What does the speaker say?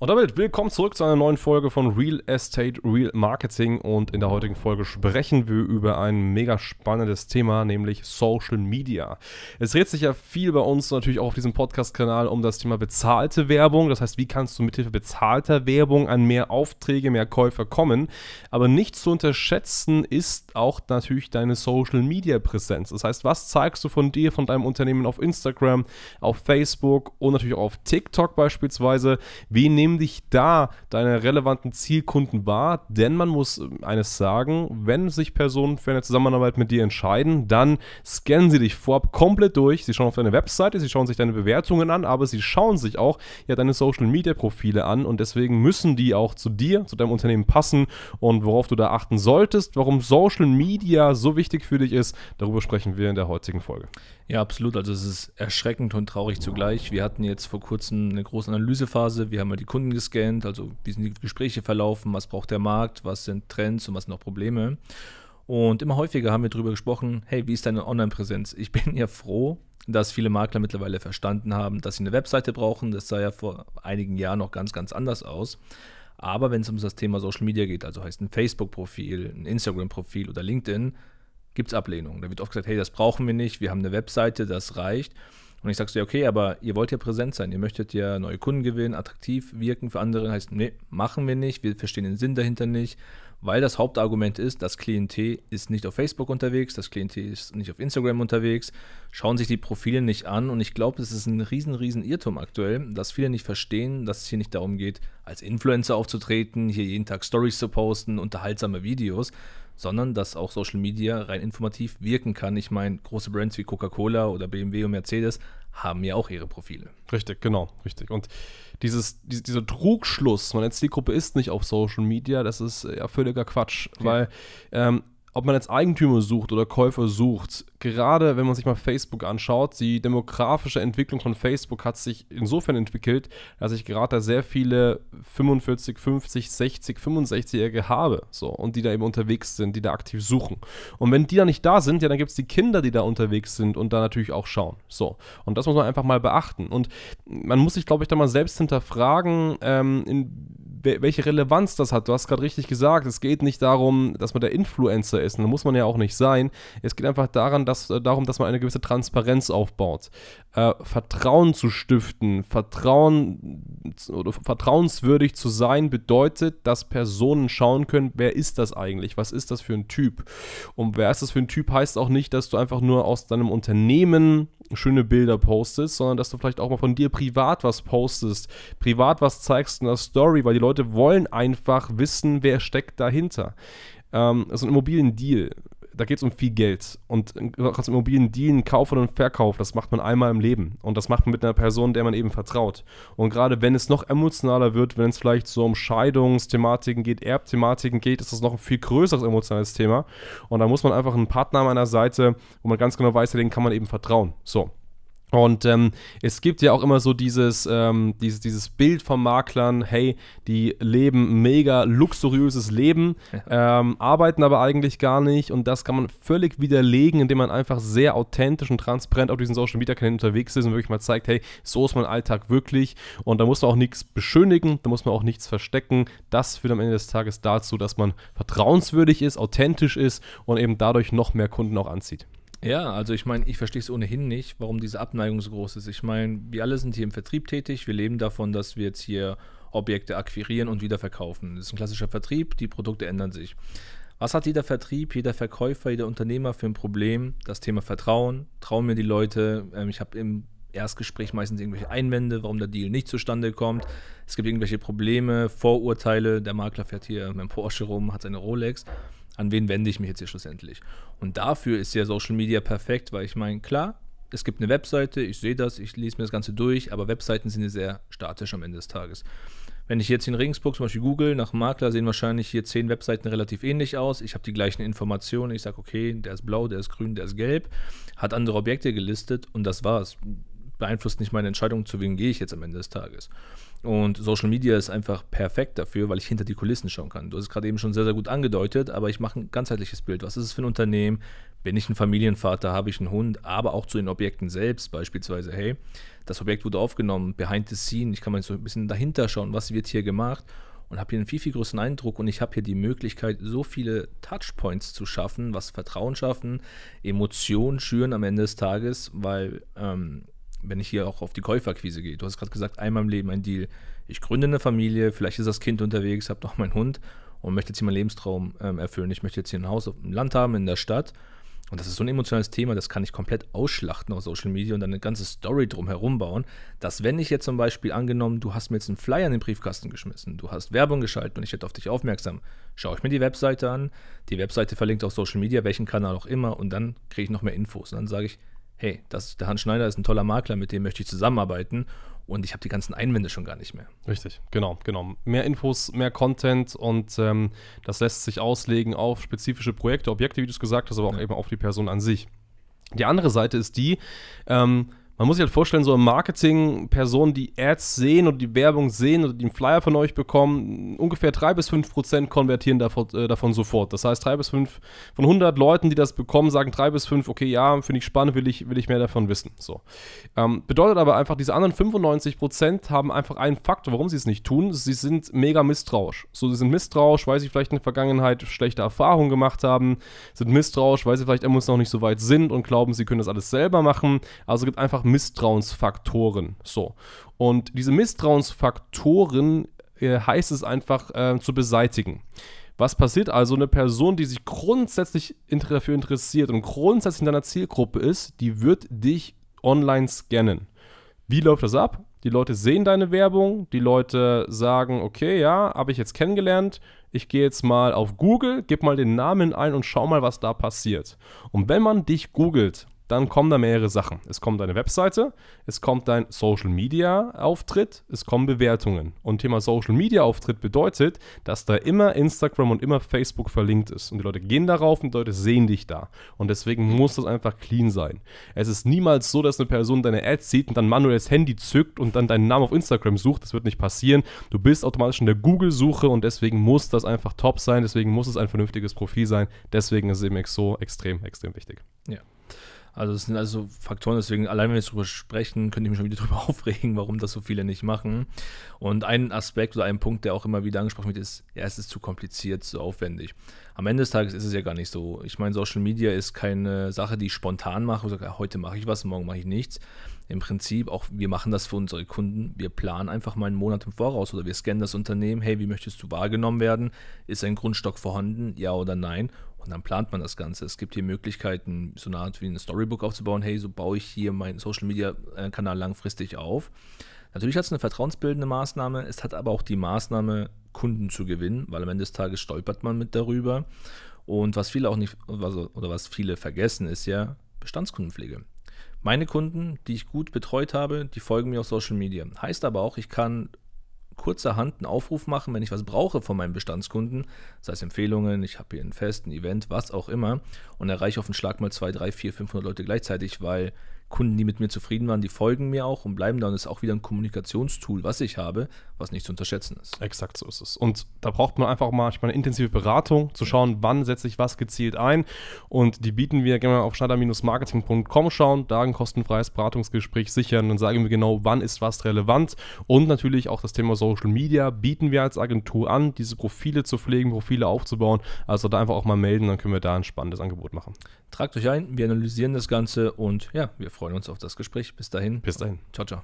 Und damit willkommen zurück zu einer neuen Folge von Real Estate, Real Marketing. Und in der heutigen Folge sprechen wir über ein mega spannendes Thema, nämlich Social Media. Es dreht sich ja viel bei uns natürlich auch auf diesem Podcast-Kanal um das Thema bezahlte Werbung. Das heißt, wie kannst du mithilfe bezahlter Werbung an mehr Aufträge, mehr Käufer kommen? Aber nicht zu unterschätzen ist auch natürlich deine Social Media Präsenz. Das heißt, was zeigst du von dir, von deinem Unternehmen auf Instagram, auf Facebook und natürlich auch auf TikTok beispielsweise? Wie nimmst nimm dich da deine relevanten Zielkunden wahr, denn man muss ähm, eines sagen, wenn sich Personen für eine Zusammenarbeit mit dir entscheiden, dann scannen sie dich vorab komplett durch. Sie schauen auf deine Webseite, sie schauen sich deine Bewertungen an, aber sie schauen sich auch ja, deine Social Media Profile an und deswegen müssen die auch zu dir, zu deinem Unternehmen passen und worauf du da achten solltest, warum Social Media so wichtig für dich ist, darüber sprechen wir in der heutigen Folge. Ja, absolut. Also es ist erschreckend und traurig zugleich. Wir hatten jetzt vor kurzem eine große Analysephase. Wir haben mal die Kunden Kunden gescannt, also wie sind die Gespräche verlaufen, was braucht der Markt, was sind Trends und was sind auch Probleme. Und immer häufiger haben wir darüber gesprochen, hey, wie ist deine Online-Präsenz? Ich bin ja froh, dass viele Makler mittlerweile verstanden haben, dass sie eine Webseite brauchen. Das sah ja vor einigen Jahren noch ganz, ganz anders aus. Aber wenn es um das Thema Social Media geht, also heißt ein Facebook-Profil, ein Instagram-Profil oder LinkedIn, gibt es Ablehnung. Da wird oft gesagt, hey, das brauchen wir nicht, wir haben eine Webseite, das reicht. Und ich sag's dir, okay, aber ihr wollt ja präsent sein, ihr möchtet ja neue Kunden gewinnen, attraktiv wirken für andere, heißt, nee, machen wir nicht, wir verstehen den Sinn dahinter nicht, weil das Hauptargument ist, das Klientel ist nicht auf Facebook unterwegs, das Klientel ist nicht auf Instagram unterwegs, schauen sich die Profile nicht an und ich glaube, das ist ein riesen, riesen Irrtum aktuell, dass viele nicht verstehen, dass es hier nicht darum geht, als Influencer aufzutreten, hier jeden Tag Stories zu posten, unterhaltsame Videos, sondern dass auch Social Media rein informativ wirken kann. Ich meine, große Brands wie Coca-Cola oder BMW und Mercedes haben ja auch ihre Profile. Richtig, genau, richtig. Und dieses, die, dieser Trugschluss, meine Zielgruppe ist nicht auf Social Media, das ist ja völliger Quatsch, ja. weil ähm, ob man jetzt Eigentümer sucht oder Käufer sucht, gerade wenn man sich mal Facebook anschaut, die demografische Entwicklung von Facebook hat sich insofern entwickelt, dass ich gerade da sehr viele 45, 50, 60, 65-Jährige habe, so, und die da eben unterwegs sind, die da aktiv suchen. Und wenn die da nicht da sind, ja, dann gibt es die Kinder, die da unterwegs sind und da natürlich auch schauen, so. Und das muss man einfach mal beachten. Und man muss sich, glaube ich, da mal selbst hinterfragen, ähm, in welche Relevanz das hat. Du hast gerade richtig gesagt, es geht nicht darum, dass man der Influencer ist, und ne, da muss man ja auch nicht sein. Es geht einfach daran, das, äh, darum, dass man eine gewisse Transparenz aufbaut, äh, Vertrauen zu stiften, Vertrauen oder vertrauenswürdig zu sein, bedeutet, dass Personen schauen können, wer ist das eigentlich, was ist das für ein Typ und wer ist das für ein Typ heißt auch nicht, dass du einfach nur aus deinem Unternehmen schöne Bilder postest, sondern dass du vielleicht auch mal von dir privat was postest, privat was zeigst in der Story, weil die Leute wollen einfach wissen, wer steckt dahinter. Ähm, also ein Immobiliendeal da geht es um viel Geld. Und als Immobilien Dealen, Kauf und Verkauf, das macht man einmal im Leben. Und das macht man mit einer Person, der man eben vertraut. Und gerade wenn es noch emotionaler wird, wenn es vielleicht so um Scheidungsthematiken geht, Erbthematiken geht, ist das noch ein viel größeres emotionales Thema. Und da muss man einfach einen Partner an meiner Seite, wo man ganz genau weiß, den kann man eben vertrauen. So. Und ähm, es gibt ja auch immer so dieses, ähm, dieses, dieses Bild von Maklern, hey, die leben mega luxuriöses Leben, ähm, arbeiten aber eigentlich gar nicht. Und das kann man völlig widerlegen, indem man einfach sehr authentisch und transparent auf diesen Social Media Kanälen unterwegs ist und wirklich mal zeigt, hey, so ist mein Alltag wirklich. Und da muss man auch nichts beschönigen, da muss man auch nichts verstecken. Das führt am Ende des Tages dazu, dass man vertrauenswürdig ist, authentisch ist und eben dadurch noch mehr Kunden auch anzieht. Ja, also ich meine, ich verstehe es ohnehin nicht, warum diese Abneigung so groß ist. Ich meine, wir alle sind hier im Vertrieb tätig, wir leben davon, dass wir jetzt hier Objekte akquirieren und wieder verkaufen. Das ist ein klassischer Vertrieb, die Produkte ändern sich. Was hat jeder Vertrieb, jeder Verkäufer, jeder Unternehmer für ein Problem? Das Thema Vertrauen, trauen mir die Leute, ähm, ich habe im Erstgespräch meistens irgendwelche Einwände, warum der Deal nicht zustande kommt. Es gibt irgendwelche Probleme, Vorurteile. Der Makler fährt hier mit dem Porsche rum, hat seine Rolex an wen wende ich mich jetzt hier schlussendlich? Und dafür ist ja Social Media perfekt, weil ich meine, klar, es gibt eine Webseite, ich sehe das, ich lese mir das Ganze durch, aber Webseiten sind ja sehr statisch am Ende des Tages. Wenn ich jetzt in Regensburg zum Beispiel google nach Makler, sehen wahrscheinlich hier zehn Webseiten relativ ähnlich aus. Ich habe die gleichen Informationen. Ich sage, okay, der ist blau, der ist grün, der ist gelb, hat andere Objekte gelistet und das war's beeinflusst nicht meine Entscheidung, zu wem gehe ich jetzt am Ende des Tages. Und Social Media ist einfach perfekt dafür, weil ich hinter die Kulissen schauen kann. Du hast es gerade eben schon sehr, sehr gut angedeutet, aber ich mache ein ganzheitliches Bild. Was ist es für ein Unternehmen? Bin ich ein Familienvater? Habe ich einen Hund? Aber auch zu den Objekten selbst, beispielsweise, hey, das Objekt wurde aufgenommen, behind the scene, ich kann mal so ein bisschen dahinter schauen, was wird hier gemacht und habe hier einen viel, viel größeren Eindruck und ich habe hier die Möglichkeit, so viele Touchpoints zu schaffen, was Vertrauen schaffen, Emotionen schüren am Ende des Tages, weil ähm, wenn ich hier auch auf die Käuferquise gehe, du hast gerade gesagt, einmal im Leben ein Deal. Ich gründe eine Familie, vielleicht ist das Kind unterwegs, habe noch meinen Hund und möchte jetzt hier meinen Lebenstraum ähm, erfüllen. Ich möchte jetzt hier ein Haus auf dem Land haben, in der Stadt. Und das ist so ein emotionales Thema, das kann ich komplett ausschlachten auf Social Media und dann eine ganze Story drumherum bauen, dass wenn ich jetzt zum Beispiel angenommen, du hast mir jetzt einen Flyer in den Briefkasten geschmissen, du hast Werbung geschaltet und ich hätte auf dich aufmerksam, schaue ich mir die Webseite an, die Webseite verlinkt auf Social Media, welchen Kanal auch immer und dann kriege ich noch mehr Infos und dann sage ich, hey, das, der Hans Schneider ist ein toller Makler, mit dem möchte ich zusammenarbeiten und ich habe die ganzen Einwände schon gar nicht mehr. Richtig, genau, genau. Mehr Infos, mehr Content und ähm, das lässt sich auslegen auf spezifische Projekte, Objekte, wie du es gesagt hast, aber auch ja. eben auf die Person an sich. Die andere Seite ist die, ähm, man muss sich halt vorstellen, so im Marketing, Personen, die Ads sehen und die Werbung sehen oder die einen Flyer von euch bekommen, ungefähr 3 bis 5 Prozent konvertieren davon, äh, davon, sofort. Das heißt, 3 bis 5 von 100 Leuten, die das bekommen, sagen 3 bis 5, okay, ja, finde ich spannend, will ich, will ich mehr davon wissen. So. Ähm, bedeutet aber einfach, diese anderen 95 Prozent haben einfach einen Faktor, warum sie es nicht tun. Sie sind mega misstrauisch. So, sie sind misstrauisch, weil sie vielleicht in der Vergangenheit schlechte Erfahrungen gemacht haben, sind misstrauisch, weil sie vielleicht immer noch nicht so weit sind und glauben, sie können das alles selber machen. Also es gibt einfach Misstrauensfaktoren. So. Und diese Misstrauensfaktoren äh, heißt es einfach äh, zu beseitigen. Was passiert also? Eine Person, die sich grundsätzlich dafür interessiert und grundsätzlich in deiner Zielgruppe ist, die wird dich online scannen. Wie läuft das ab? Die Leute sehen deine Werbung, die Leute sagen, okay, ja, habe ich jetzt kennengelernt, ich gehe jetzt mal auf Google, gebe mal den Namen ein und schau mal, was da passiert. Und wenn man dich googelt, dann kommen da mehrere Sachen. Es kommt deine Webseite, es kommt dein Social Media Auftritt, es kommen Bewertungen. Und Thema Social Media Auftritt bedeutet, dass da immer Instagram und immer Facebook verlinkt ist. Und die Leute gehen darauf und die Leute sehen dich da. Und deswegen muss das einfach clean sein. Es ist niemals so, dass eine Person deine Ads sieht und dann manuell das Handy zückt und dann deinen Namen auf Instagram sucht. Das wird nicht passieren. Du bist automatisch in der Google-Suche und deswegen muss das einfach top sein. Deswegen muss es ein vernünftiges Profil sein. Deswegen ist es eben so extrem, extrem wichtig. Ja. Also es sind also Faktoren, deswegen allein wenn wir darüber sprechen, könnte ich mich schon wieder darüber aufregen, warum das so viele nicht machen. Und ein Aspekt oder ein Punkt, der auch immer wieder angesprochen wird, ist, ja, es ist zu kompliziert, zu aufwendig. Am Ende des Tages ist es ja gar nicht so. Ich meine, Social Media ist keine Sache, die ich spontan mache und sage, heute mache ich was, morgen mache ich nichts. Im Prinzip auch, wir machen das für unsere Kunden. Wir planen einfach mal einen Monat im Voraus oder wir scannen das Unternehmen. Hey, wie möchtest du wahrgenommen werden? Ist ein Grundstock vorhanden? Ja oder nein? Und dann plant man das Ganze. Es gibt hier Möglichkeiten, so eine Art wie ein Storybook aufzubauen. Hey, so baue ich hier meinen Social-Media-Kanal äh, langfristig auf. Natürlich hat es eine vertrauensbildende Maßnahme. Es hat aber auch die Maßnahme, Kunden zu gewinnen, weil am Ende des Tages stolpert man mit darüber. Und was viele auch nicht, oder was viele vergessen, ist ja Bestandskundenpflege. Meine Kunden, die ich gut betreut habe, die folgen mir auf Social Media. Heißt aber auch, ich kann kurzerhand einen Aufruf machen, wenn ich was brauche von meinen Bestandskunden, sei es Empfehlungen, ich habe hier ein Fest, ein Event, was auch immer, und erreiche auf den Schlag mal 2, 3, 4, 500 Leute gleichzeitig, weil Kunden, die mit mir zufrieden waren, die folgen mir auch und bleiben da. Und das ist auch wieder ein Kommunikationstool, was ich habe, was nicht zu unterschätzen ist. Exakt so ist es. Und da braucht man einfach mal eine intensive Beratung, zu schauen, wann setze ich was gezielt ein. Und die bieten wir gerne auf schneider-marketing.com schauen, da ein kostenfreies Beratungsgespräch sichern und sagen wir genau, wann ist was relevant. Und natürlich auch das Thema Social Media bieten wir als Agentur an, diese Profile zu pflegen, Profile aufzubauen. Also da einfach auch mal melden, dann können wir da ein spannendes Angebot machen. Tragt euch ein, wir analysieren das Ganze und ja, wir freuen uns freuen uns auf das Gespräch. Bis dahin. Bis dahin. Ciao, ciao.